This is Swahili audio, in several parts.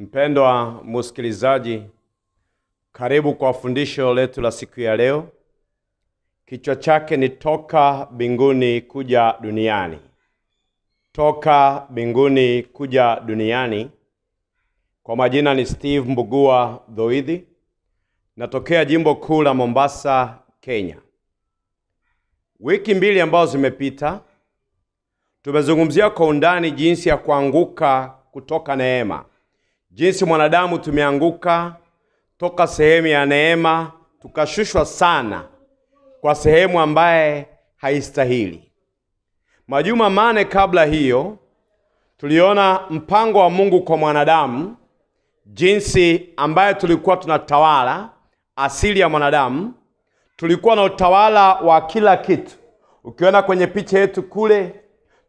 Mpendwa msikilizaji, karibu kwa fundisho letu la siku ya leo. Kichwa chake ni toka mbinguni kuja duniani, toka mbinguni kuja duniani. Kwa majina ni Steve Mbugua Dhoidhi, natokea jimbo kuu la Mombasa, Kenya. Wiki mbili ambazo zimepita, tumezungumzia kwa undani jinsi ya kuanguka kutoka neema jinsi mwanadamu tumeanguka toka sehemu ya neema tukashushwa sana kwa sehemu ambaye haistahili. Majuma mane kabla hiyo tuliona mpango wa Mungu kwa mwanadamu, jinsi ambaye tulikuwa tunatawala asili ya mwanadamu. Tulikuwa na utawala wa kila kitu. Ukiona kwenye picha yetu kule,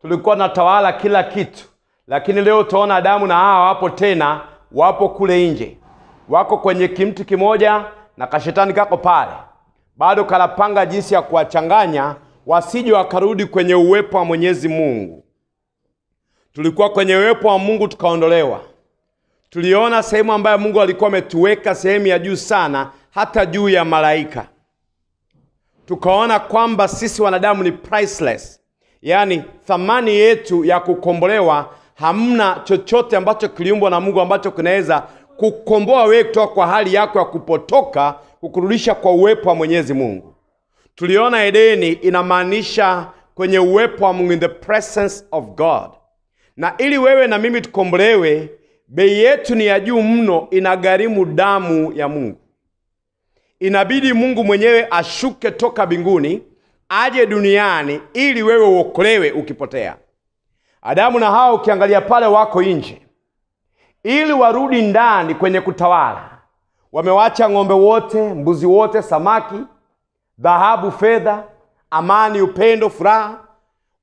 tulikuwa tawala kila kitu, lakini leo utaona Adamu na Hawa wapo tena wapo kule nje, wako kwenye kimti kimoja na kashetani kako pale, bado kalapanga jinsi ya kuwachanganya wasije wakarudi kwenye uwepo wa Mwenyezi Mungu. Tulikuwa kwenye uwepo wa Mungu tukaondolewa. Tuliona sehemu ambayo Mungu alikuwa ametuweka sehemu ya juu sana, hata juu ya malaika. Tukaona kwamba sisi wanadamu ni priceless, yaani thamani yetu ya kukombolewa hamna chochote ambacho kiliumbwa na Mungu ambacho kinaweza kukomboa wewe kutoka kwa hali yako ya kupotoka kukurudisha kwa uwepo wa Mwenyezi Mungu. Tuliona Edeni inamaanisha kwenye uwepo wa Mungu, in the presence of God. Na ili wewe na mimi tukombolewe, bei yetu ni ya juu mno, inagharimu damu ya Mungu. Inabidi Mungu mwenyewe ashuke toka mbinguni aje duniani ili wewe uokolewe ukipotea. Adamu na Hawa ukiangalia pale wako nje, ili warudi ndani kwenye kutawala, wamewacha ng'ombe wote, mbuzi wote, samaki, dhahabu, fedha, amani, upendo, furaha,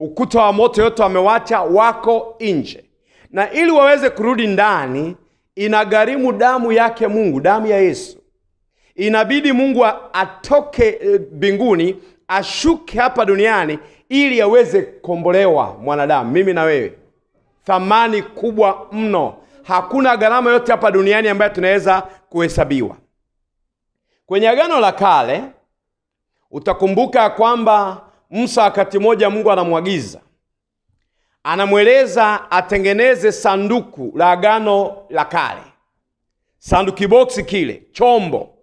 ukuta wa moto, yote wamewacha, wako nje. Na ili waweze kurudi ndani, inagharimu damu yake Mungu, damu ya Yesu. Inabidi Mungu atoke eh, mbinguni, ashuke hapa duniani ili yaweze kukombolewa mwanadamu, mimi na wewe. Thamani kubwa mno, hakuna gharama yote hapa duniani ambayo tunaweza kuhesabiwa. Kwenye Agano la Kale utakumbuka kwamba Musa wakati mmoja Mungu anamwagiza anamweleza atengeneze sanduku la Agano la Kale, sanduki boksi kile, chombo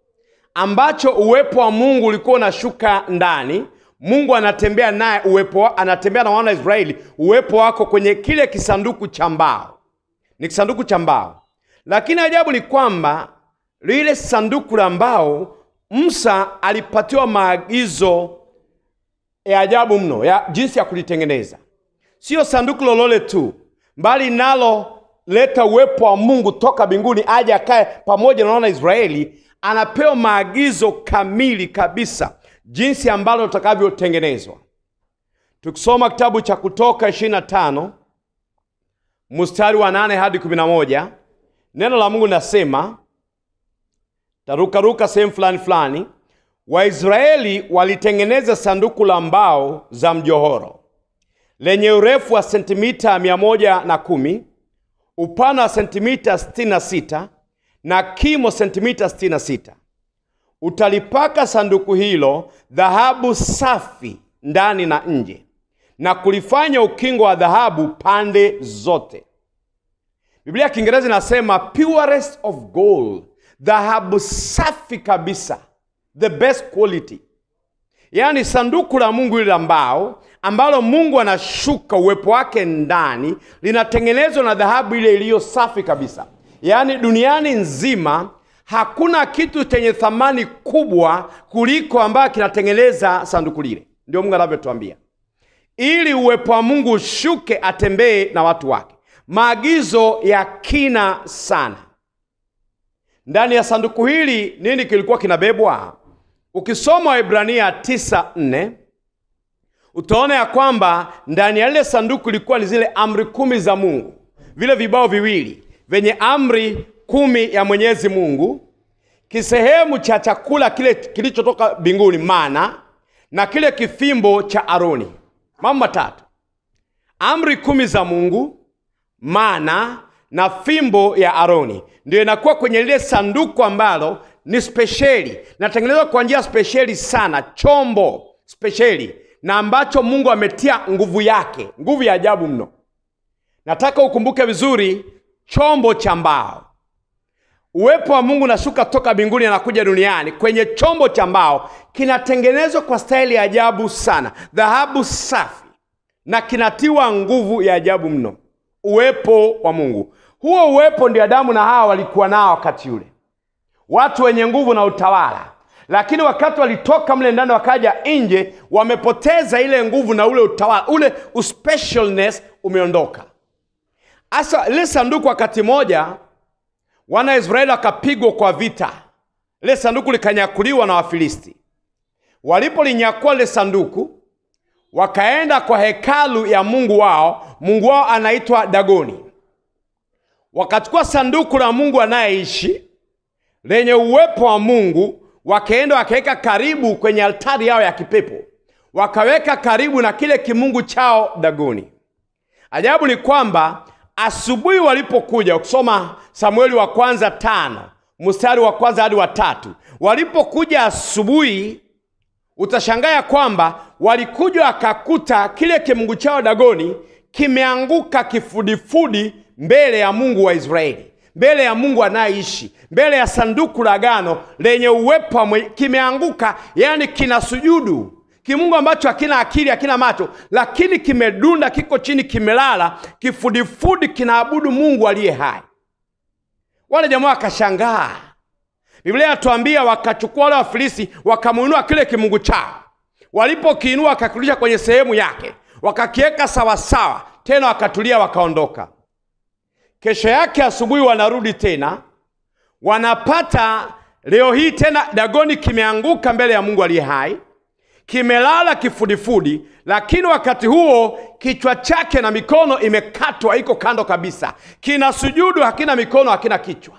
ambacho uwepo wa Mungu ulikuwa unashuka ndani mungu anatembea naye uwepo anatembea na wana israeli uwepo wako kwenye kile kisanduku cha mbao ni kisanduku cha mbao lakini ajabu ni kwamba lile sanduku la mbao musa alipatiwa maagizo ya ajabu mno ya jinsi ya kulitengeneza siyo sanduku lolole tu mbali nalo leta uwepo wa mungu toka mbinguni aje akae pamoja na wana israeli anapewa maagizo kamili kabisa jinsi ambalo utakavyotengenezwa. Tukisoma kitabu cha Kutoka ishirini na tano mstari wa nane hadi kumi na moja neno la Mungu linasema, tarukaruka sehemu fulani fulani, Waisraeli walitengeneza sanduku la mbao za mjohoro lenye urefu wa sentimita mia moja na kumi upana wa sentimita sitini na sita na kimo sentimita sitini na sita utalipaka sanduku hilo dhahabu safi ndani na nje, na kulifanya ukingo wa dhahabu pande zote. Biblia ya Kiingereza inasema purest of gold, dhahabu safi kabisa, the best quality. Yaani sanduku la Mungu ili la mbao ambalo Mungu anashuka uwepo wake ndani linatengenezwa na dhahabu ile iliyo safi kabisa. Yaani duniani nzima hakuna kitu chenye thamani kubwa kuliko ambayo kinatengeneza sanduku lile. Ndio Mungu anavyotuambia, ili uwepo wa Mungu ushuke, atembee na watu wake. Maagizo ya kina sana. Ndani ya sanduku hili nini kilikuwa kinabebwa? Ukisoma Waebrania nne utaona ya kwamba ndani ya lile sanduku ilikuwa ni zile amri kumi za Mungu, vile vibao viwili vyenye amri kumi ya Mwenyezi Mungu, kisehemu cha chakula kile kilichotoka mbinguni mana, na kile kifimbo cha Aroni. Mambo matatu: amri kumi za Mungu, mana na fimbo ya Aroni, ndio inakuwa kwenye lile sanduku ambalo ni spesheli, natengenezwa kwa njia spesheli sana, chombo spesheli na ambacho Mungu ametia nguvu yake, nguvu ya ajabu mno. Nataka ukumbuke vizuri, chombo cha mbao uwepo wa mungu unashuka toka mbinguni anakuja duniani kwenye chombo cha mbao kinatengenezwa kwa staili ya ajabu sana dhahabu safi na kinatiwa nguvu ya ajabu mno uwepo wa mungu huo uwepo ndio adamu na hawa walikuwa nao wakati ule watu wenye nguvu na utawala lakini wakati walitoka mle ndani wakaja nje wamepoteza ile nguvu na ule utawala ule specialness umeondoka asa lile sanduku wakati moja wana Israeli wakapigwa kwa vita, lile sanduku likanyakuliwa na Wafilisti. Walipolinyakua lile sanduku, wakaenda kwa hekalu ya mungu wao, mungu wao anaitwa Dagoni. Wakachukua sanduku la Mungu anayeishi lenye uwepo wa Mungu, wakaenda wakaweka karibu kwenye altari yao ya kipepo, wakaweka karibu na kile kimungu chao Dagoni. Ajabu ni kwamba asubuhi walipokuja ukisoma samueli wa kwanza tano mstari wa kwanza hadi wa tatu walipokuja asubuhi utashangaa kwamba walikuja wakakuta kile kimungu chao dagoni kimeanguka kifudifudi mbele ya mungu wa israeli mbele ya mungu anayeishi mbele ya sanduku la gano lenye uwepo kimeanguka yani kina sujudu kimungu ambacho hakina akili hakina macho lakini kimedunda kiko chini kimelala kifudifudi kinaabudu mungu aliye hai wale jamaa wakashangaa biblia inatuambia wakachukua wale wafilisi wakamuinua kile kimungu chao walipokiinua wakakirudisha kwenye sehemu yake wakakiweka sawasawa tena wakatulia wakaondoka kesho yake asubuhi wanarudi tena wanapata leo hii tena dagoni kimeanguka mbele ya mungu aliye hai kimelala kifudifudi, lakini wakati huo kichwa chake na mikono imekatwa, iko kando kabisa, kina sujudu, hakina mikono, hakina kichwa,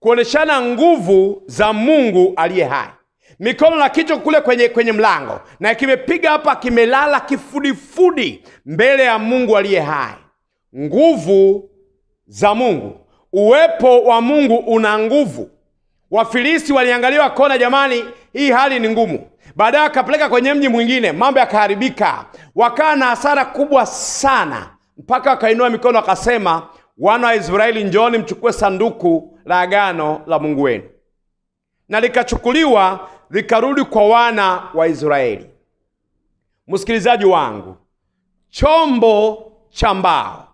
kuoneshana nguvu za Mungu aliye hai. Mikono na kichwa kule kwenye, kwenye mlango, na kimepiga hapa, kimelala kifudifudi mbele ya Mungu aliye hai. Nguvu za Mungu, uwepo wa Mungu una nguvu. Wafilisi waliangalia kona jamani, hii hali ni ngumu baadaye akapeleka kwenye mji mwingine, mambo yakaharibika, wakawa na hasara kubwa sana, mpaka wakainua mikono wakasema, wana wa Israeli, njooni mchukue sanduku la agano la Mungu wenu. Na likachukuliwa likarudi kwa wana wa Israeli. Msikilizaji wangu, chombo cha mbao,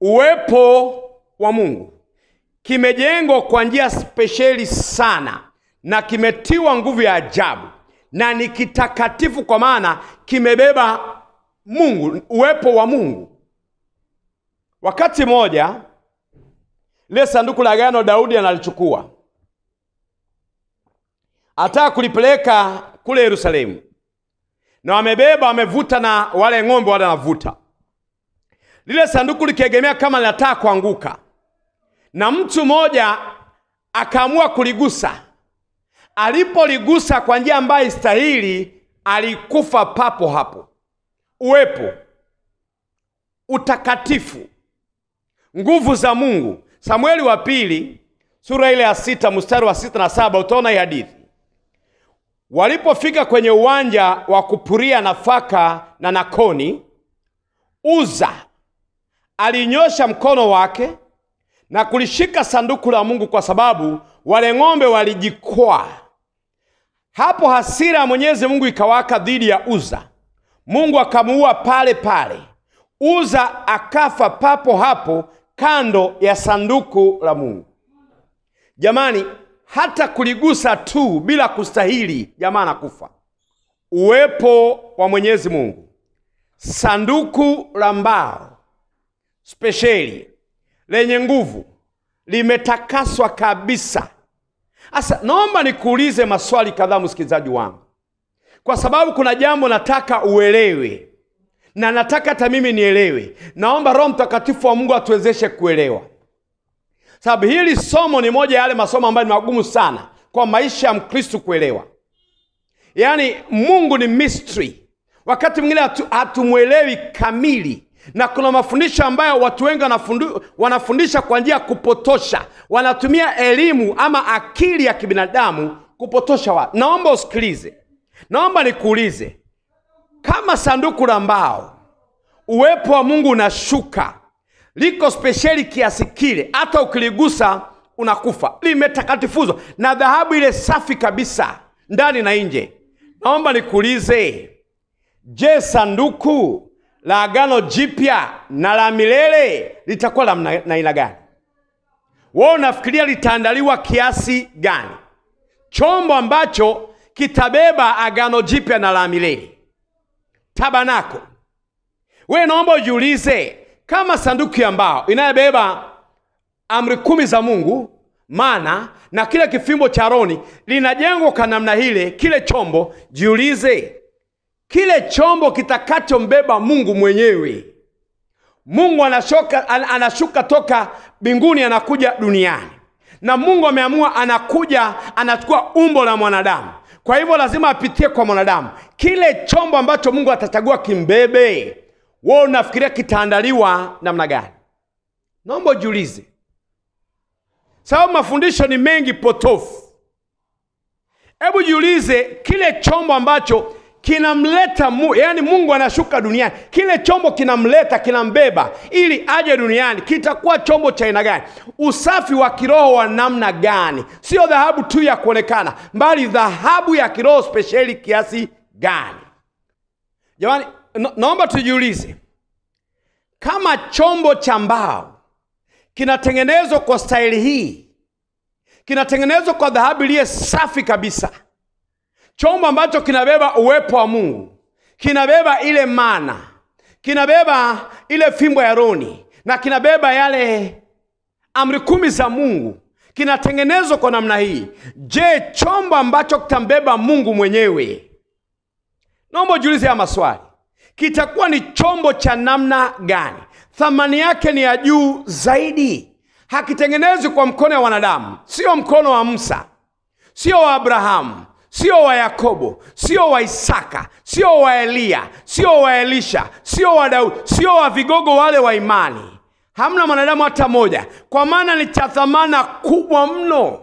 uwepo wa Mungu kimejengwa kwa njia spesheli sana na kimetiwa nguvu ya ajabu na ni kitakatifu kwa maana kimebeba Mungu, uwepo wa Mungu. Wakati mmoja lile sanduku la agano Daudi analichukua ataka kulipeleka kule Yerusalemu, na wamebeba wamevuta, na wale ng'ombe wale wanavuta lile sanduku likiegemea kama linataka kuanguka, na mtu mmoja akaamua kuligusa alipoligusa kwa njia ambayo istahili, alikufa papo hapo. Uwepo, utakatifu, nguvu za Mungu. Samueli wa pili sura ile ya sita mstari wa sita na saba utaona hii hadithi. Walipofika kwenye uwanja wa kupuria nafaka na Nakoni, Uza alinyosha mkono wake na kulishika sanduku la Mungu kwa sababu wale ng'ombe walijikwaa hapo hasira ya Mwenyezi Mungu ikawaka dhidi ya Uza, Mungu akamuua pale pale. Uza akafa papo hapo kando ya sanduku la Mungu. Jamani, hata kuligusa tu bila kustahili, jamaa akufa Uwepo wa Mwenyezi Mungu, sanduku la mbao spesheli lenye nguvu, limetakaswa kabisa sasa naomba nikuulize maswali kadhaa, msikilizaji wangu, kwa sababu kuna jambo nataka uelewe na nataka hata mimi nielewe. Naomba Roho Mtakatifu wa Mungu atuwezeshe kuelewa, sababu hili somo ni moja ya yale masomo ambayo ni magumu sana kwa maisha ya Mkristu kuelewa. Yaani Mungu ni mystery, wakati mwingine hatumwelewi kamili na kuna mafundisho ambayo watu wengi wanafundisha kwa njia ya kupotosha wanatumia elimu ama akili ya kibinadamu kupotosha watu naomba usikilize naomba nikuulize kama sanduku la mbao uwepo wa mungu unashuka liko spesheli kiasi kile hata ukiligusa unakufa limetakatifuzwa na dhahabu ile safi kabisa ndani na nje naomba nikuulize je sanduku la agano jipya na la milele litakuwa la aina gani? Wewe unafikiria litaandaliwa kiasi gani? Chombo ambacho kitabeba agano jipya na la milele, tabanako. We naomba ujiulize, kama sanduku ya mbao inayobeba amri kumi za Mungu mana na kile kifimbo cha Aroni linajengwa kwa namna hile, kile chombo, jiulize kile chombo kitakachombeba mungu mwenyewe mungu anashoka, anashuka toka mbinguni anakuja duniani na mungu ameamua anakuja anachukua umbo la mwanadamu kwa hivyo lazima apitie kwa mwanadamu kile chombo ambacho mungu atachagua kimbebe wewe unafikiria kitaandaliwa namna gani naomba ujiulize sababu mafundisho ni mengi potofu hebu jiulize kile chombo ambacho kinamleta mu, yani mungu anashuka duniani kile chombo kinamleta kinambeba ili aje duniani kitakuwa chombo cha aina gani usafi wa kiroho wa namna gani sio dhahabu tu ya kuonekana mbali dhahabu ya kiroho spesheli kiasi gani jamani no, naomba tujiulize kama chombo cha mbao kinatengenezwa kwa staili hii kinatengenezwa kwa dhahabu iliye safi kabisa chombo ambacho kinabeba uwepo wa mungu kinabeba ile mana kinabeba ile fimbo ya roni na kinabeba yale amri kumi za mungu kinatengenezwa kwa namna hii je chombo ambacho kitambeba mungu mwenyewe naomba ujiulize ya maswali kitakuwa ni chombo cha namna gani thamani yake ni ya juu zaidi hakitengenezwi kwa mkono wa wanadamu sio mkono wa musa sio wa abrahamu sio wa Yakobo, sio wa Isaka, sio wa Eliya, sio wa Elisha, sio wa Daudi, sio wa vigogo wale wa imani. Hamna mwanadamu hata moja, kwa maana ni cha thamana kubwa mno,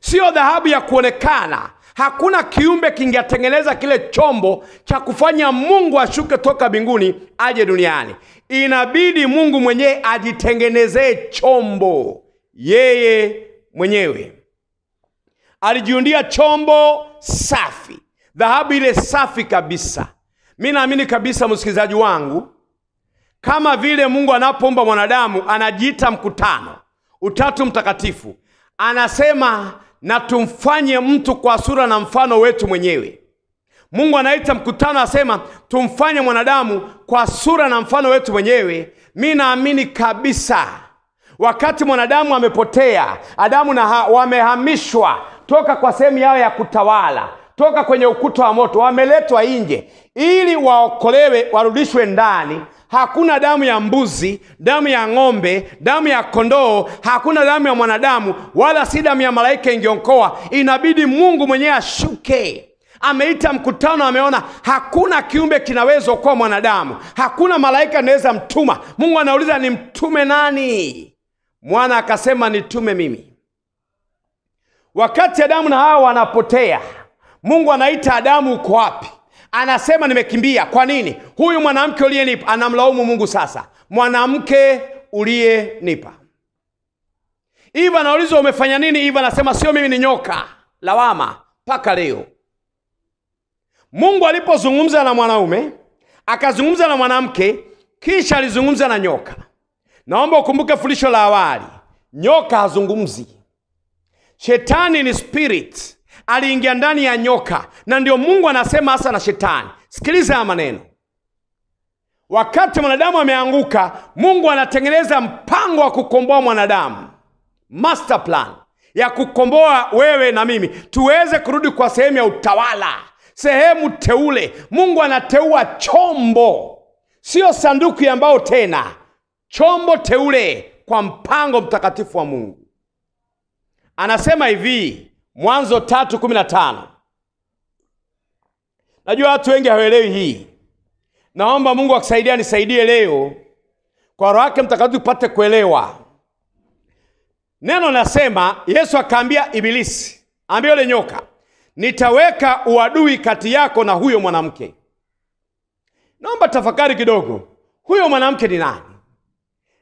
sio dhahabu ya kuonekana. Hakuna kiumbe kingetengeneza kile chombo cha kufanya Mungu ashuke toka mbinguni aje duniani. Inabidi Mungu mwenyewe ajitengenezee chombo yeye mwenyewe alijiundia chombo safi, dhahabu ile safi kabisa. Mi naamini kabisa, msikilizaji wangu, kama vile Mungu anapoumba mwanadamu anajiita mkutano, Utatu Mtakatifu, anasema na tumfanye mtu kwa sura na mfano wetu mwenyewe. Mungu anaita mkutano, asema tumfanye mwanadamu kwa sura na mfano wetu mwenyewe. Mi naamini kabisa wakati mwanadamu amepotea, Adamu na ha, wamehamishwa toka kwa sehemu yao ya kutawala, toka kwenye ukuta wa moto, wameletwa nje ili waokolewe, warudishwe ndani. Hakuna damu ya mbuzi, damu ya ng'ombe, damu ya kondoo, hakuna damu ya mwanadamu, wala si damu ya malaika ingeokoa. Inabidi Mungu mwenyewe ashuke ameita mkutano, ameona hakuna kiumbe kinaweza kuwa mwanadamu, hakuna malaika anaweza mtuma. Mungu anauliza nimtume nani? Mwana akasema nitume mimi. Wakati Adamu na Hawa wanapotea, Mungu anaita Adamu, uko wapi? Anasema nimekimbia. Kwa nini? Huyu mwanamke uliyenipa. Anamlaumu Mungu sasa, mwanamke uliyenipa. iva anaulizwa umefanya nini? iva anasema sio mimi, ni nyoka. Lawama mpaka leo. Mungu alipozungumza na mwanaume akazungumza na mwanamke, kisha alizungumza na nyoka. Naomba ukumbuke fundisho la awali, nyoka hazungumzi, shetani ni spirit aliingia ndani ya nyoka na ndio mungu anasema hasa na shetani sikiliza haya maneno wakati mwanadamu ameanguka mungu anatengeneza mpango wa kukomboa mwanadamu master plan ya kukomboa wewe na mimi tuweze kurudi kwa sehemu ya utawala sehemu teule mungu anateua chombo siyo sanduku ya mbao tena chombo teule kwa mpango mtakatifu wa mungu Anasema hivi Mwanzo tatu kumi na tano. Najua watu wengi hawaelewi hii. Naomba Mungu akusaidia, nisaidie leo kwa Roho yake Mtakatifu upate kuelewa neno. Nasema Yesu akaambia Ibilisi, ambia yule nyoka, nitaweka uadui kati yako na huyo mwanamke. Naomba tafakari kidogo, huyo mwanamke ni nani?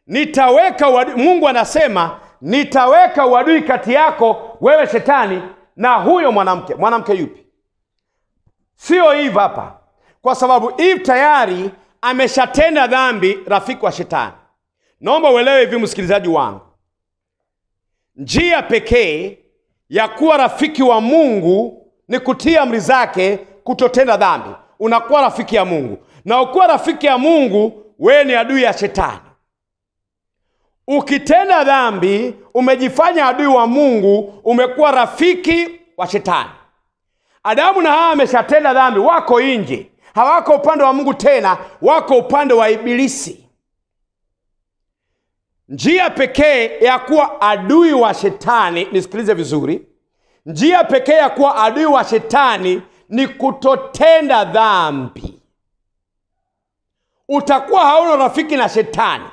Nitaweka uadui. Mungu anasema nitaweka uadui kati yako wewe shetani na huyo mwanamke. Mwanamke yupi? Sio hivi hapa, kwa sababu Eve tayari ameshatenda dhambi, rafiki wa shetani. Naomba uelewe hivi, msikilizaji wangu, njia pekee ya kuwa rafiki wa Mungu ni kutia amri zake, kutotenda dhambi, unakuwa rafiki ya Mungu. Na ukuwa rafiki ya Mungu, wewe ni adui ya shetani. Ukitenda dhambi umejifanya adui wa Mungu, umekuwa rafiki wa Shetani. Adamu na Hawa ameshatenda dhambi, wako nje, hawako upande wa Mungu tena, wako upande wa Ibilisi. Njia pekee ya kuwa adui wa Shetani, nisikilize vizuri, njia pekee ya kuwa adui wa Shetani ni kutotenda dhambi. Utakuwa hauna rafiki na Shetani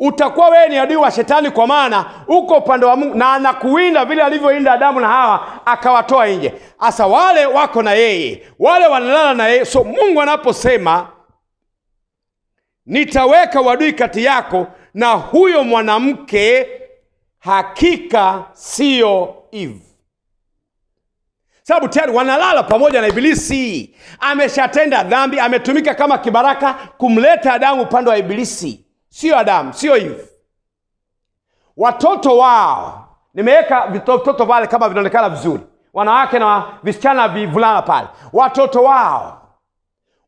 utakuwa wewe ni adui wa shetani kwa maana uko upande wa mungu na anakuwinda vile alivyoinda adamu na hawa akawatoa nje hasa wale wako na yeye wale wanalala na yeye so mungu anaposema nitaweka uadui kati yako na huyo mwanamke hakika siyo eve sababu tayari wanalala pamoja na ibilisi ameshatenda dhambi ametumika kama kibaraka kumleta adamu upande wa ibilisi sio Adamu, sio hivi Watoto wao nimeweka vitoto vale kama vinaonekana vizuri, wanawake na visichana vivulana pale. Watoto wao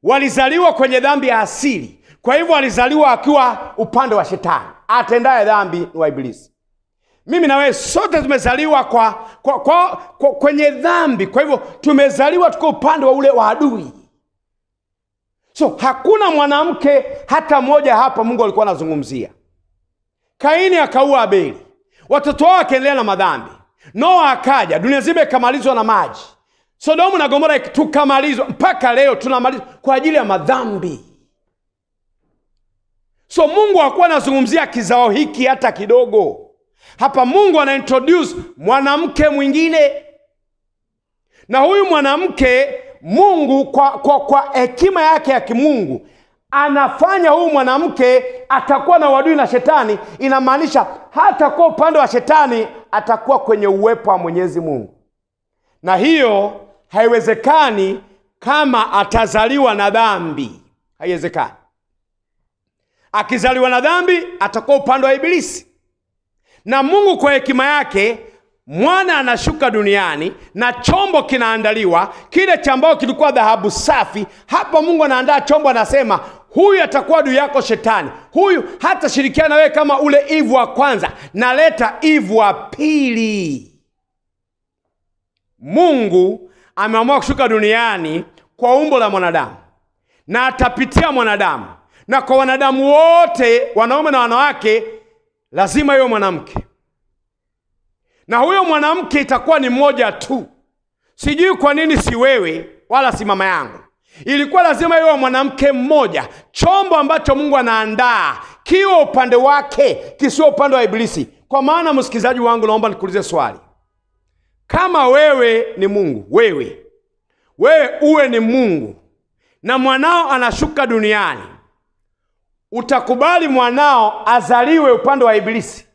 walizaliwa kwenye dhambi ya asili, kwa hivyo walizaliwa akiwa upande wa Shetani. Atendaye dhambi ni wa Mimi na wewe sote tumezaliwa kwa, kwa, kwa, kwa, kwenye dhambi, kwa hivyo tumezaliwa tuko upande wa ule wa adui so hakuna mwanamke hata mmoja hapa mungu alikuwa anazungumzia kaini akaua abeli watoto wao akaendelea na madhambi noa akaja dunia zima ikamalizwa na maji sodomu na gomora tukamalizwa mpaka leo tunamalizwa kwa ajili ya madhambi so mungu hakuwa anazungumzia kizao hiki hata kidogo hapa mungu anaintroduce mwanamke mwingine na huyu mwanamke Mungu kwa, kwa, kwa hekima yake ya kimungu anafanya huyu mwanamke atakuwa na uadui na shetani. Inamaanisha hata kwa upande wa shetani atakuwa kwenye uwepo wa Mwenyezi Mungu, na hiyo haiwezekani kama atazaliwa na dhambi, haiwezekani. Akizaliwa na dhambi atakuwa upande wa Ibilisi, na Mungu kwa hekima yake mwana anashuka duniani na chombo kinaandaliwa, kile cha ambao kilikuwa dhahabu safi. Hapo Mungu anaandaa chombo, anasema huyu atakuwa du yako Shetani, huyu hata shirikiana na wewe kama ule ivu wa kwanza, naleta ivu wa pili. Mungu ameamua kushuka duniani kwa umbo la mwanadamu na atapitia mwanadamu, na kwa wanadamu wote, wanaume na wanawake, lazima iwe mwanamke na huyo mwanamke itakuwa ni mmoja tu. Sijui kwa nini si wewe wala si mama yangu. Ilikuwa lazima iwe mwanamke mmoja, chombo ambacho Mungu anaandaa kiwe upande wake, kisiwe upande wa Ibilisi. Kwa maana msikilizaji wangu, naomba nikuulize swali. Kama wewe ni Mungu, wewe wewe uwe ni Mungu na mwanao anashuka duniani, utakubali mwanao azaliwe upande wa Ibilisi?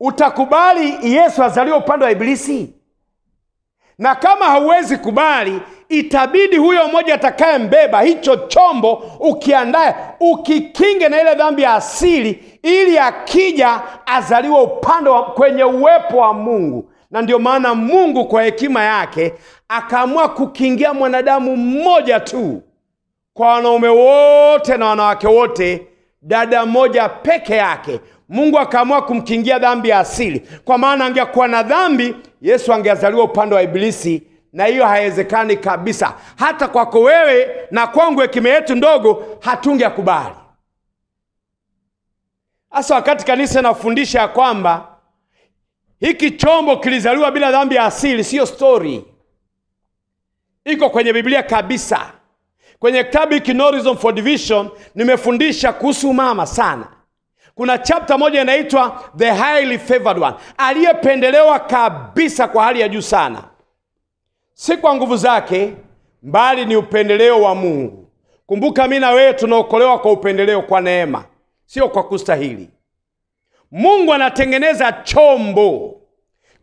utakubali yesu azaliwe upande wa ibilisi na kama hauwezi kubali itabidi huyo mmoja atakayembeba hicho chombo ukiandaye ukikinge na ile dhambi ya asili ili akija azaliwe upande wa, kwenye uwepo wa mungu na ndio maana mungu kwa hekima yake akaamua kukingia mwanadamu mmoja tu kwa wanaume wote na wanawake wote dada mmoja peke yake Mungu akaamua kumkingia dhambi ya asili, kwa maana angekuwa na dhambi Yesu angeazaliwa upande wa Ibilisi, na hiyo haiwezekani kabisa. Hata kwako wewe na kwangu, hekima yetu ndogo hatungeakubali. Hasa wakati kanisa inafundisha ya kwamba hiki chombo kilizaliwa bila dhambi ya asili, siyo stori, iko kwenye Biblia kabisa. Kwenye kitabu hiki No Reason for Division nimefundisha kuhusu mama sana kuna chapta moja inaitwa the highly favored one, aliyependelewa kabisa kwa hali ya juu sana, si kwa nguvu zake, mbali ni upendeleo wa Mungu. Kumbuka, mi na wewe tunaokolewa kwa upendeleo, kwa neema, sio kwa kustahili. Mungu anatengeneza chombo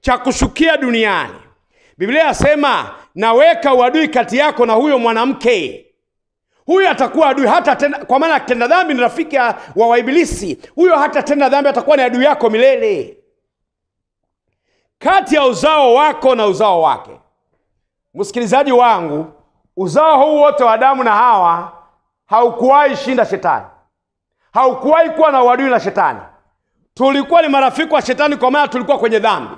cha kushukia duniani. Biblia yasema, naweka uadui kati yako na huyo mwanamke huyu atakuwa adui hata tena, kwa maana tenda dhambi ni rafiki wa waibilisi huyo, hata tenda dhambi atakuwa ni adui yako milele, kati ya uzao wako na uzao wake. Msikilizaji wangu, uzao huu wote wa Adamu na Hawa haukuwahi shinda shetani, haukuwahi kuwa na uadui na shetani. Tulikuwa ni marafiki wa shetani, kwa maana tulikuwa kwenye dhambi,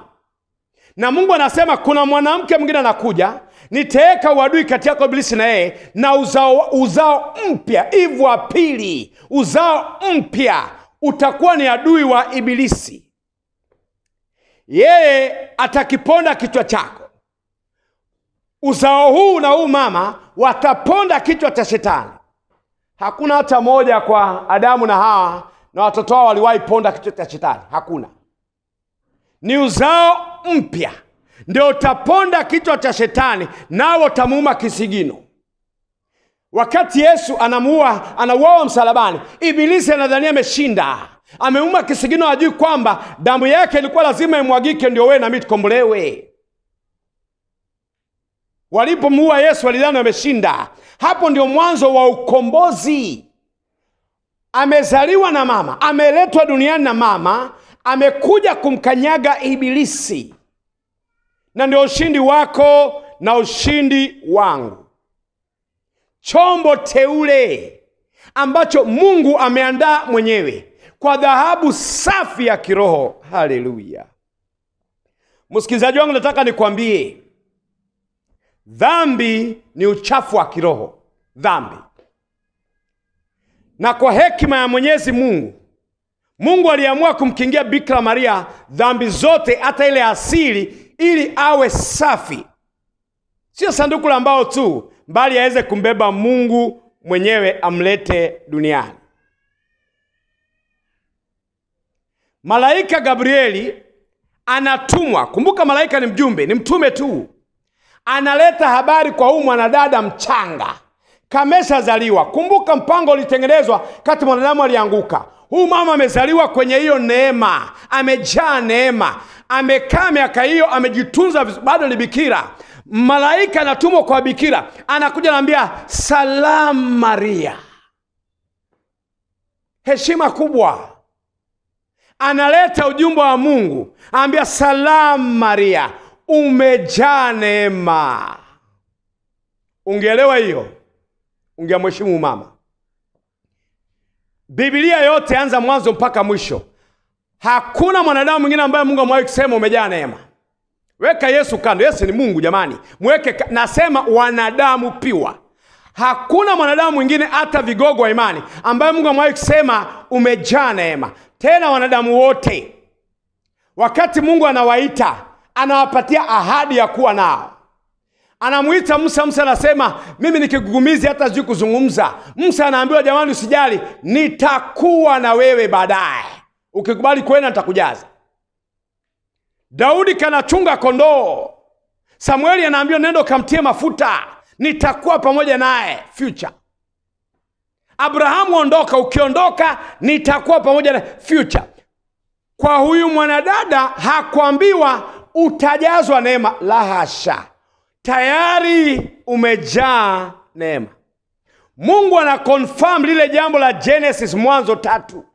na Mungu anasema kuna mwanamke mwingine anakuja nitaweka uadui kati yako iblisi na yeye na uzao, uzao mpya ivu wa pili, uzao mpya utakuwa ni adui wa Ibilisi. Yeye atakiponda kichwa chako. Uzao huu na huu mama wataponda kichwa cha Shetani. Hakuna hata moja kwa Adamu na Hawa na watoto wao waliwahi ponda kichwa cha Shetani, hakuna. Ni uzao mpya ndio utaponda kichwa cha shetani nao utamuuma kisigino wakati yesu anamuua anauawa msalabani ibilisi anadhania ameshinda ameuma kisigino ajui kwamba damu yake ilikuwa lazima imwagike ndio wewe nami tukombolewe walipomuua yesu walidhani wameshinda hapo ndio mwanzo wa ukombozi amezaliwa na mama ameletwa duniani na mama amekuja kumkanyaga ibilisi na ndio ushindi wako na ushindi wangu, chombo teule ambacho Mungu ameandaa mwenyewe kwa dhahabu safi ya kiroho. Haleluya! Msikilizaji wangu, nataka nikwambie, dhambi ni uchafu wa kiroho, dhambi. Na kwa hekima ya Mwenyezi Mungu, Mungu aliamua kumkingia Bikira Maria dhambi zote, hata ile asili ili awe safi, sio sanduku la mbao tu, bali aweze kumbeba Mungu mwenyewe amlete duniani. Malaika Gabrieli anatumwa. Kumbuka, malaika ni mjumbe, ni mtume tu, analeta habari kwa huyu mwanadada mchanga, kameshazaliwa. Kumbuka, mpango ulitengenezwa kati mwanadamu alianguka huu mama amezaliwa kwenye hiyo neema, amejaa neema, amekaa miaka hiyo, amejitunza bado ni bikira. Malaika anatumwa kwa bikira, anakuja anaambia salam Maria. Heshima kubwa analeta ujumbe wa Mungu, anaambia salam Maria, umejaa neema. Ungeelewa hiyo, ungeamheshimu mama. Biblia yote anza mwanzo mpaka mwisho. Hakuna mwanadamu mwingine ambaye Mungu amewahi kusema umejaa neema. Weka Yesu kando. Yesu ni Mungu jamani, mweke. Nasema wanadamu piwa, hakuna mwanadamu mwingine, hata vigogo wa imani, ambaye Mungu amewahi kusema umejaa neema. Tena wanadamu wote, wakati Mungu anawaita, anawapatia ahadi ya kuwa nao anamwita Musa. Musa anasema mimi nikigugumizi hata sijui kuzungumza. Musa anaambiwa jamani, usijali, nitakuwa na wewe baadaye, ukikubali kwenda nitakujaza. Daudi kanachunga kondoo, Samueli anaambiwa nenda ukamtie mafuta, nitakuwa pamoja naye future. Abrahamu ondoka, ukiondoka nitakuwa pamoja na future. Kwa huyu mwanadada hakuambiwa utajazwa neema, la hasha tayari umejaa neema. Mungu ana confirm lile jambo la Genesis Mwanzo tatu,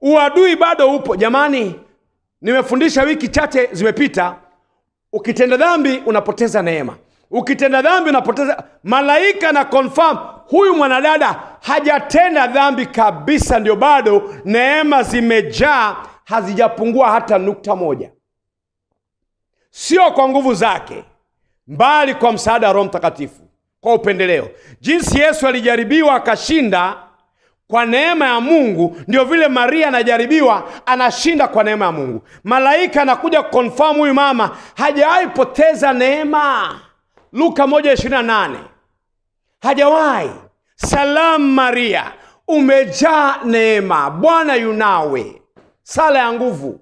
uadui bado upo. Jamani, nimefundisha wiki chache zimepita, ukitenda dhambi unapoteza neema, ukitenda dhambi unapoteza. Malaika na confirm huyu mwanadada hajatenda dhambi kabisa, ndio bado neema zimejaa, hazijapungua hata nukta moja, sio kwa nguvu zake mbali kwa msaada wa Roho Mtakatifu kwa upendeleo. Jinsi Yesu alijaribiwa akashinda kwa neema ya Mungu, ndio vile Maria anajaribiwa anashinda kwa neema ya Mungu. Malaika anakuja kukonfamu huyu mama hajawahi poteza neema. Luka 1:28 hajawahi. Salamu Maria, umejaa neema, Bwana yunawe. Sala ya nguvu,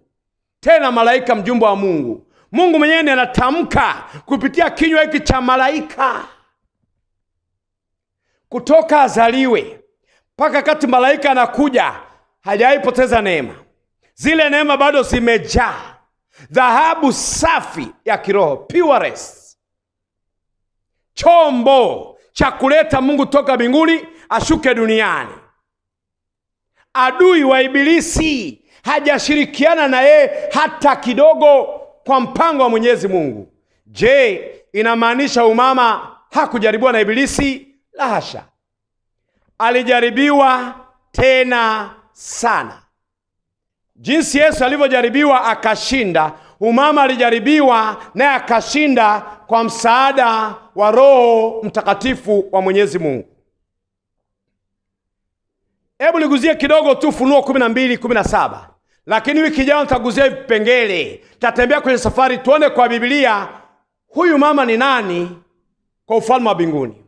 tena malaika mjumbe wa Mungu Mungu mwenyewe anatamka kupitia kinywa hiki cha malaika kutoka azaliwe mpaka kati malaika anakuja, hajaipoteza neema. Zile neema bado zimejaa dhahabu safi ya kiroho, purest, chombo cha kuleta Mungu toka mbinguni ashuke duniani. Adui wa Ibilisi hajashirikiana na yeye hata kidogo kwa mpango wa Mwenyezi Mungu. Je, inamaanisha umama hakujaribiwa na Ibilisi? La hasha, alijaribiwa tena sana. Jinsi Yesu alivyojaribiwa akashinda, umama alijaribiwa naye akashinda kwa msaada wa Roho Mtakatifu wa Mwenyezi Mungu. Hebu liguzie kidogo tu Funuo 12:17 lakini wiki ijayo nitaguzia vipengele, tatembea kwenye safari, tuone kwa Biblia huyu mama ni nani kwa ufalme wa mbinguni.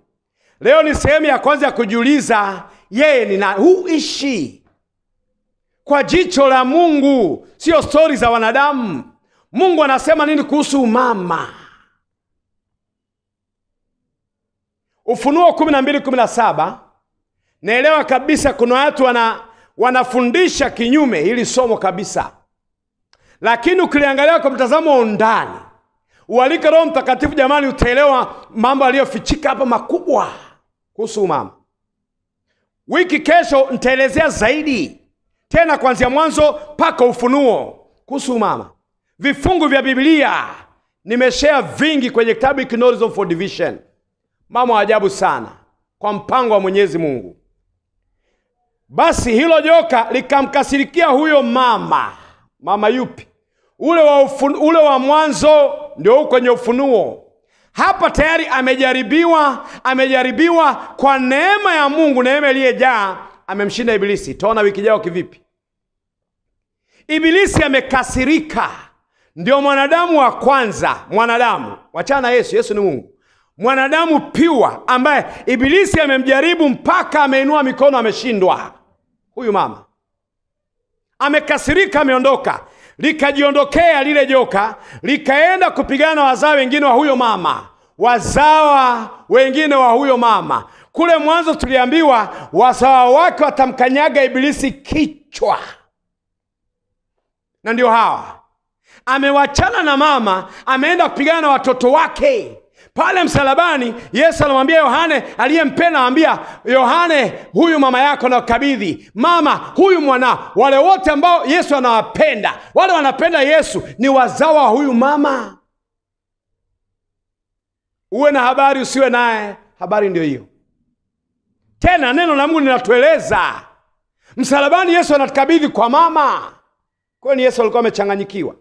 Leo ni sehemu ya kwanza ya kujiuliza yeye ni nani, who is she, kwa jicho la Mungu, sio stori za wanadamu. Mungu anasema nini kuhusu mama Ufunuo kumi na mbili kumi na saba naelewa kabisa kuna watu wana wanafundisha kinyume hili somo kabisa lakini ukiliangalia kwa mtazamo undani ualike roho mtakatifu jamani utaelewa mambo aliyofichika hapa makubwa kuhusu mama wiki kesho nitaelezea zaidi tena kuanzia mwanzo mpaka ufunuo kuhusu mama vifungu vya bibilia nimeshea vingi kwenye kitabu Kinorism for Division. Mambo ajabu sana kwa mpango wa Mwenyezi Mungu. Basi hilo joka likamkasirikia huyo mama. Mama yupi? Ule wa, ufun, ule wa mwanzo ndio kwenye Ufunuo. Hapa tayari amejaribiwa, amejaribiwa kwa neema ya Mungu, neema iliyejaa, amemshinda Ibilisi. Taona wiki jao kivipi? Ibilisi amekasirika, ndio mwanadamu wa kwanza, mwanadamu wachana Yesu, Yesu ni Mungu, mwanadamu piwa ambaye Ibilisi amemjaribu mpaka ameinua mikono, ameshindwa huyu mama amekasirika, ameondoka. Likajiondokea lile joka, likaenda kupigana na wazao wengine wa huyo mama, wazawa wengine wa huyo mama. Kule mwanzo tuliambiwa wazawa wake watamkanyaga Ibilisi kichwa, na ndio hawa amewachana na mama, ameenda kupigana na watoto wake pale msalabani yesu alimwambia yohane aliyempenda ambia yohane huyu mama yako nakabidhi mama huyu mwana wale wote ambao yesu anawapenda wale wanapenda yesu ni wazawa wa huyu mama uwe na habari usiwe naye habari ndio hiyo tena neno la mungu linatueleza msalabani yesu anatukabidhi kwa mama ni yesu alikuwa amechanganyikiwa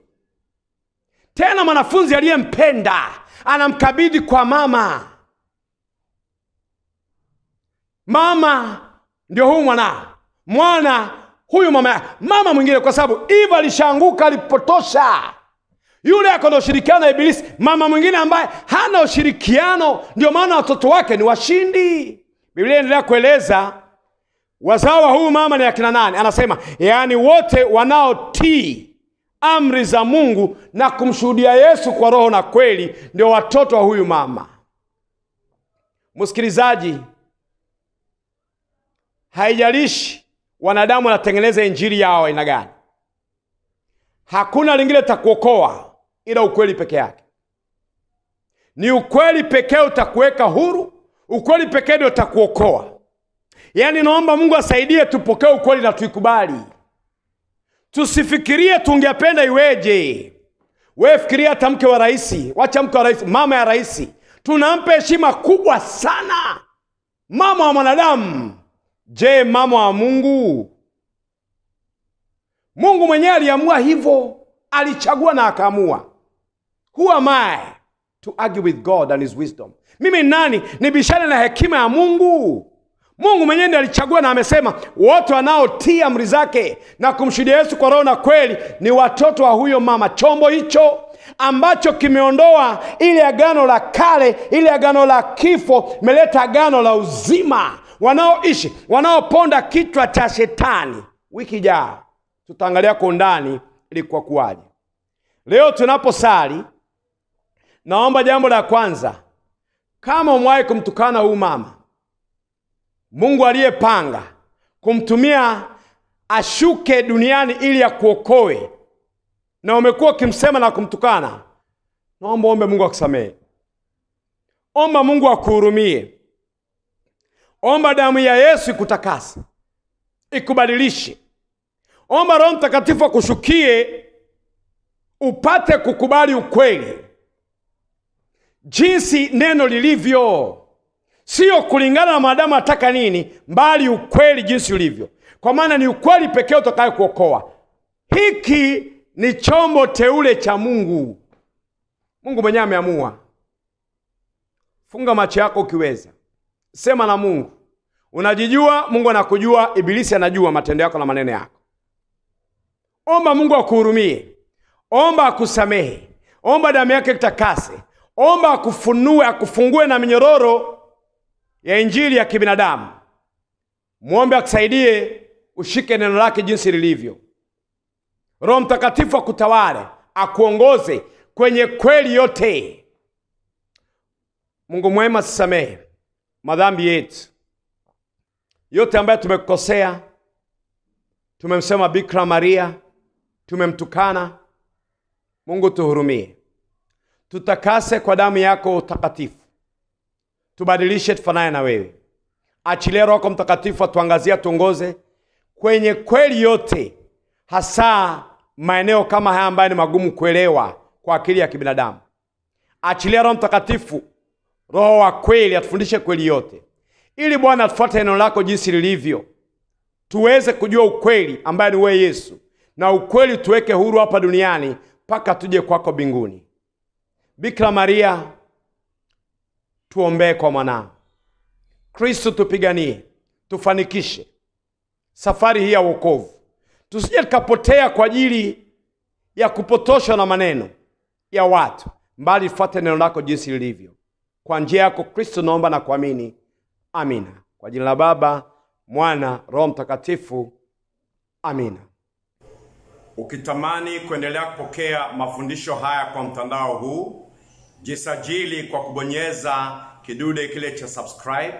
tena mwanafunzi aliyempenda anamkabidhi kwa mama. Mama ndio huyu mwana mwana huyu mama mama mwingine, kwa sababu Eva alishaanguka, alipotosha yule ako na ushirikiano na Ibilisi, mama mwingine ambaye hana ushirikiano. Ndio maana watoto wake ni washindi. Biblia inaendelea kueleza wazao wa huyu mama ni akina nani, anasema yaani wote wanaotii amri za Mungu na kumshuhudia Yesu kwa roho na kweli, ndio watoto wa huyu mama. Msikilizaji, haijalishi wanadamu wanatengeneza injili yao aina gani, hakuna lingine takuokoa ila ukweli peke yake. Ni ukweli pekee utakuweka huru, ukweli pekee ndio utakuokoa. Yaani, naomba Mungu asaidie tupokee ukweli na tuikubali tusifikirie tungependa iweje. Wewe fikiria hata mke wa rais, wacha mke wa rais, mama ya rais, tunampa heshima kubwa sana, mama wa mwanadamu. Je, mama wa Mungu? Mungu mwenyewe aliamua hivyo, alichagua na akaamua. Who am I to argue with God and his wisdom? Mimi nani nibishane na hekima ya Mungu? mungu mwenyewe ndi alichagua na amesema wote wanaotii amri zake na kumshuhudia yesu kwa roho na kweli ni watoto wa huyo mama chombo hicho ambacho kimeondoa ili agano la kale ili agano la kifo imeleta agano la uzima wanaoishi wanaoponda kichwa cha shetani wiki ijayo tutaangalia kwa undani ili kuwakuwaje leo tunaposali naomba jambo la kwanza kama umewahi kumtukana huu mama Mungu aliyepanga kumtumia ashuke duniani ili akuokoe, na umekuwa ukimsema na kumtukana, naomba ombe Mungu akusamehe. Omba Mungu akuhurumie. Omba damu ya Yesu ikutakase, ikubadilishe. Omba Roho Mtakatifu akushukie, upate kukubali ukweli jinsi neno lilivyo sio kulingana na mwanadamu ataka nini, mbali ukweli jinsi ulivyo, kwa maana ni ukweli pekee utakaye kuokoa. Hiki ni chombo teule cha Mungu. Mungu mwenyewe ameamua. Funga macho yako ukiweza, sema na Mungu. Unajijua, Mungu anakujua, Ibilisi anajua matendo yako na maneno yako. Omba Mungu akuhurumie, omba akusamehe, omba damu yake itakase, omba akufunue, akufungue na minyororo ya injili ya kibinadamu. Mwombe akusaidie ushike neno lake jinsi lilivyo. Roho Mtakatifu akutawale, akuongoze kwenye kweli yote. Mungu mwema, sisamehe madhambi yetu yote ambayo tumekukosea, tumemsema Bikira Maria, tumemtukana. Mungu tuhurumie, tutakase kwa damu yako utakatifu tubadilishe, tufanane na wewe. Achilia Roho Mtakatifu atuangazie, atuongoze kwenye kweli yote, hasa maeneo kama haya ambayo ni magumu kuelewa kwa akili ya kibinadamu. Achilia Roho Mtakatifu, Roho wa kweli, atufundishe kweli yote, ili Bwana atufuate neno lako jinsi lilivyo, tuweze kujua ukweli ambaye ni wewe Yesu, na ukweli tuweke huru hapa duniani mpaka tuje kwako mbinguni. Bikira Maria tuombee kwa mwanao Kristo, tupiganie tufanikishe safari hii ya wokovu, tusije tukapotea kwa ajili ya kupotoshwa na maneno ya watu, mbali fuate neno lako jinsi lilivyo. Kwa njia yako Kristo naomba na kuamini, amina. Kwa jina la Baba, Mwana, Roho Mtakatifu, amina. Ukitamani kuendelea kupokea mafundisho haya kwa mtandao huu jisajili kwa kubonyeza kidude kile cha subscribe.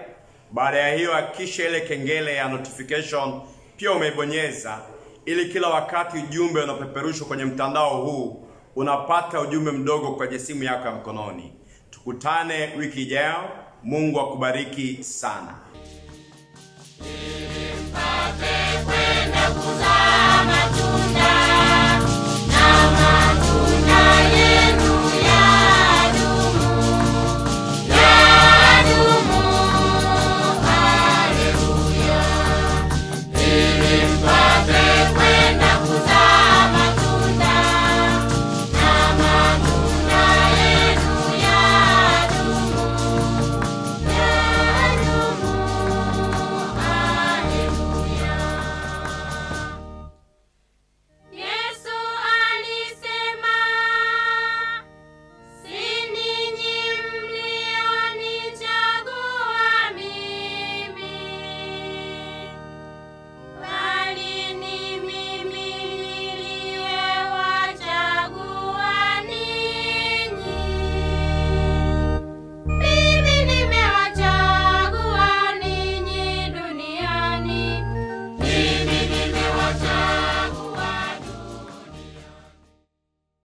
Baada ya hiyo, hakikisha ile kengele ya notification pia umeibonyeza, ili kila wakati ujumbe unapeperushwa kwenye mtandao huu unapata ujumbe mdogo kwenye simu yako ya mkononi. Tukutane wiki ijayo. Mungu akubariki sana.